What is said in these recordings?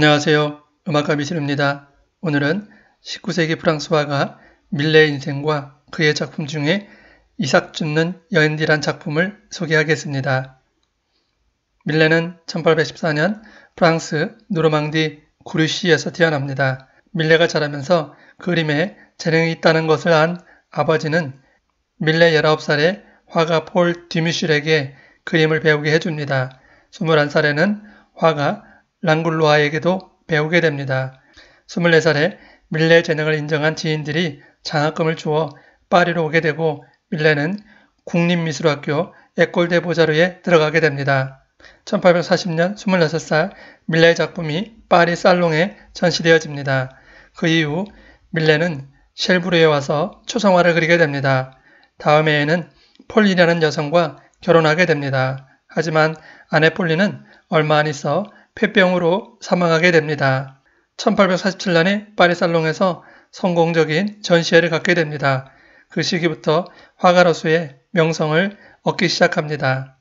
안녕하세요. 음악가 미술입니다. 오늘은 19세기 프랑스화가 밀레의 인생과 그의 작품 중에 이삭 줍는 여인디란 작품을 소개하겠습니다. 밀레는 1814년 프랑스 노르망디 구르시에서 태어납니다. 밀레가 자라면서 그림에 재능이 있다는 것을 안 아버지는 밀레 19살에 화가 폴 디미슐에게 그림을 배우게 해줍니다. 21살에는 화가 랑굴로아에게도 배우게 됩니다. 24살에 밀레 의 재능을 인정한 지인들이 장학금을 주어 파리로 오게 되고 밀레는 국립미술학교 에꼴대 보자르에 들어가게 됩니다. 1840년 26살 밀레의 작품이 파리 살롱에 전시되어집니다. 그 이후 밀레는 쉘브르에 와서 초상화를 그리게 됩니다. 다음 해에는 폴리라는 여성과 결혼하게 됩니다. 하지만 아내 폴리는 얼마 안 있어 폐병으로 사망하게 됩니다. 1847년에 파리살롱에서 성공적인 전시회를 갖게 됩니다. 그 시기부터 화가로서의 명성을 얻기 시작합니다.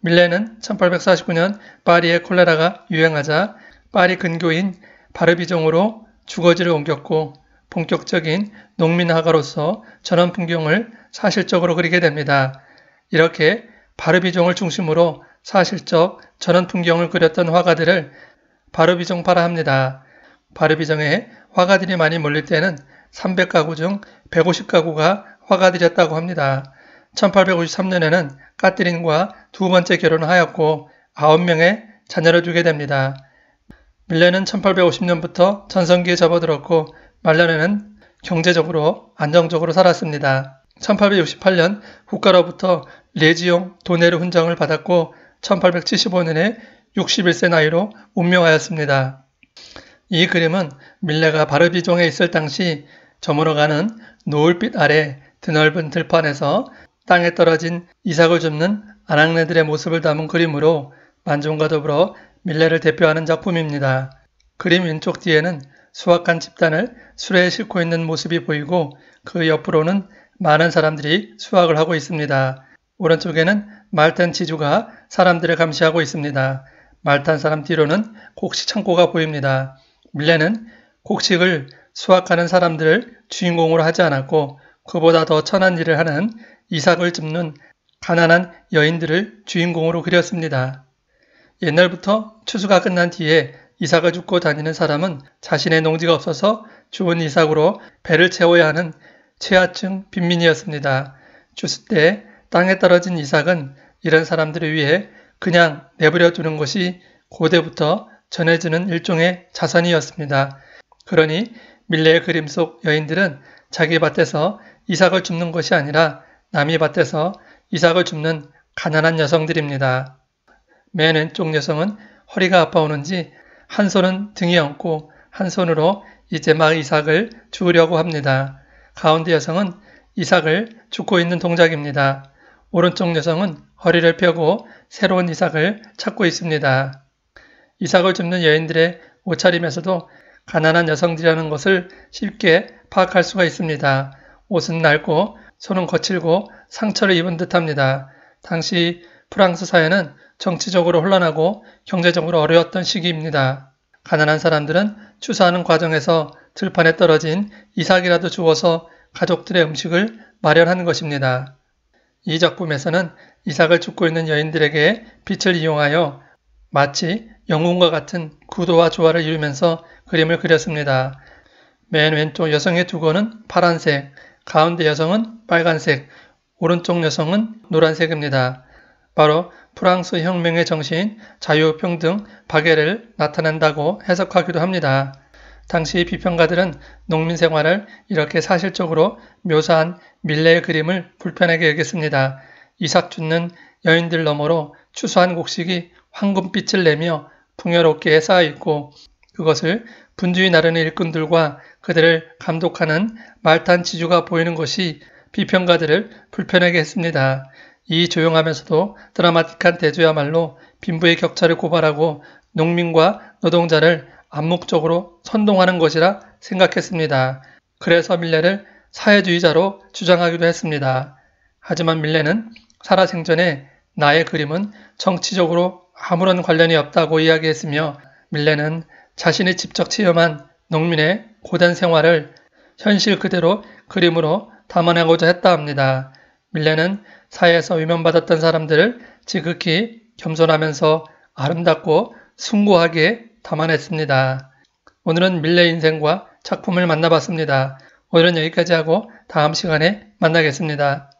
밀레는 1849년 파리의 콜레라가 유행하자 파리 근교인 바르비종으로 주거지를 옮겼고 본격적인 농민 화가로서 전원 풍경을 사실적으로 그리게 됩니다. 이렇게 바르비종을 중심으로 사실적 전원 풍경을 그렸던 화가들을 바르비정파라 합니다. 바르비정에 화가들이 많이 몰릴 때는 300가구 중 150가구가 화가들이었다고 합니다. 1853년에는 까뜨린과두 번째 결혼을 하였고 9명의 자녀를 두게 됩니다. 밀레는 1850년부터 전성기에 접어들었고 말년에는 경제적으로 안정적으로 살았습니다. 1868년 국가로부터 레지용 도네르 훈장을 받았고 1875년에 61세 나이로 운명하였습니다. 이 그림은 밀레가 바르비종에 있을 당시 저물어가는 노을빛 아래 드넓은 들판에서 땅에 떨어진 이삭을 줍는 아낙네들의 모습을 담은 그림으로 만종과 더불어 밀레를 대표하는 작품입니다. 그림 왼쪽 뒤에는 수확한 집단을 수레에 싣고 있는 모습이 보이고 그 옆으로는 많은 사람들이 수확을 하고 있습니다. 오른쪽에는 말단 지주가 사람들을 감시하고 있습니다. 말탄 사람 뒤로는 곡식 창고가 보입니다. 밀레는 곡식을 수확하는 사람들을 주인공으로 하지 않았고 그보다 더 천한 일을 하는 이삭을 줍는 가난한 여인들을 주인공으로 그렸습니다. 옛날부터 추수가 끝난 뒤에 이삭을 줍고 다니는 사람은 자신의 농지가 없어서 주은 이삭으로 배를 채워야 하는 최하층 빈민이었습니다. 추수 때 땅에 떨어진 이삭은 이런 사람들을 위해 그냥 내버려 두는 것이 고대부터 전해지는 일종의 자산이었습니다 그러니 밀레의 그림 속 여인들은 자기 밭에서 이삭을 줍는 것이 아니라 남이 밭에서 이삭을 줍는 가난한 여성들입니다. 맨 왼쪽 여성은 허리가 아파오는지 한 손은 등에 얹고 한 손으로 이제 막 이삭을 주으려고 합니다. 가운데 여성은 이삭을 죽고 있는 동작입니다. 오른쪽 여성은 허리를 펴고 새로운 이삭을 찾고 있습니다. 이삭을 줍는 여인들의 옷차림에서도 가난한 여성들이라는 것을 쉽게 파악할 수가 있습니다. 옷은 낡고 손은 거칠고 상처를 입은 듯합니다. 당시 프랑스 사회는 정치적으로 혼란하고 경제적으로 어려웠던 시기입니다. 가난한 사람들은 추수하는 과정에서 들판에 떨어진 이삭이라도 주워서 가족들의 음식을 마련하는 것입니다. 이 작품에서는 이삭을 죽고 있는 여인들에게 빛을 이용하여 마치 영웅과 같은 구도와 조화를 이루면서 그림을 그렸습니다. 맨 왼쪽 여성의 두건은 파란색, 가운데 여성은 빨간색, 오른쪽 여성은 노란색입니다. 바로 프랑스 혁명의 정신 자유평등 박애를 나타낸다고 해석하기도 합니다. 당시 비평가들은 농민 생활을 이렇게 사실적으로 묘사한 밀레의 그림을 불편하게 여겼습니다. 이삭 주는 여인들 너머로 추수한 곡식이 황금빛을 내며 풍요롭게 쌓아있고 그것을 분주히 나르는 일꾼들과 그들을 감독하는 말탄 지주가 보이는 것이 비평가들을 불편하게 했습니다. 이 조용하면서도 드라마틱한 대조야말로 빈부의 격차를 고발하고 농민과 노동자를 암묵적으로 선동하는 것이라 생각했습니다. 그래서 밀레를 사회주의자로 주장하기도 했습니다. 하지만 밀레는 살아생전에 나의 그림은 정치적으로 아무런 관련이 없다고 이야기했으며 밀레는 자신이 직접 체험한 농민의 고된 생활을 현실 그대로 그림으로 담아내고자 했다 합니다. 밀레는 사회에서 위면받았던 사람들을 지극히 겸손하면서 아름답고 숭고하게 담아냈습니다. 오늘은 밀레 인생과 작품을 만나봤습니다. 오늘은 여기까지 하고 다음 시간에 만나겠습니다.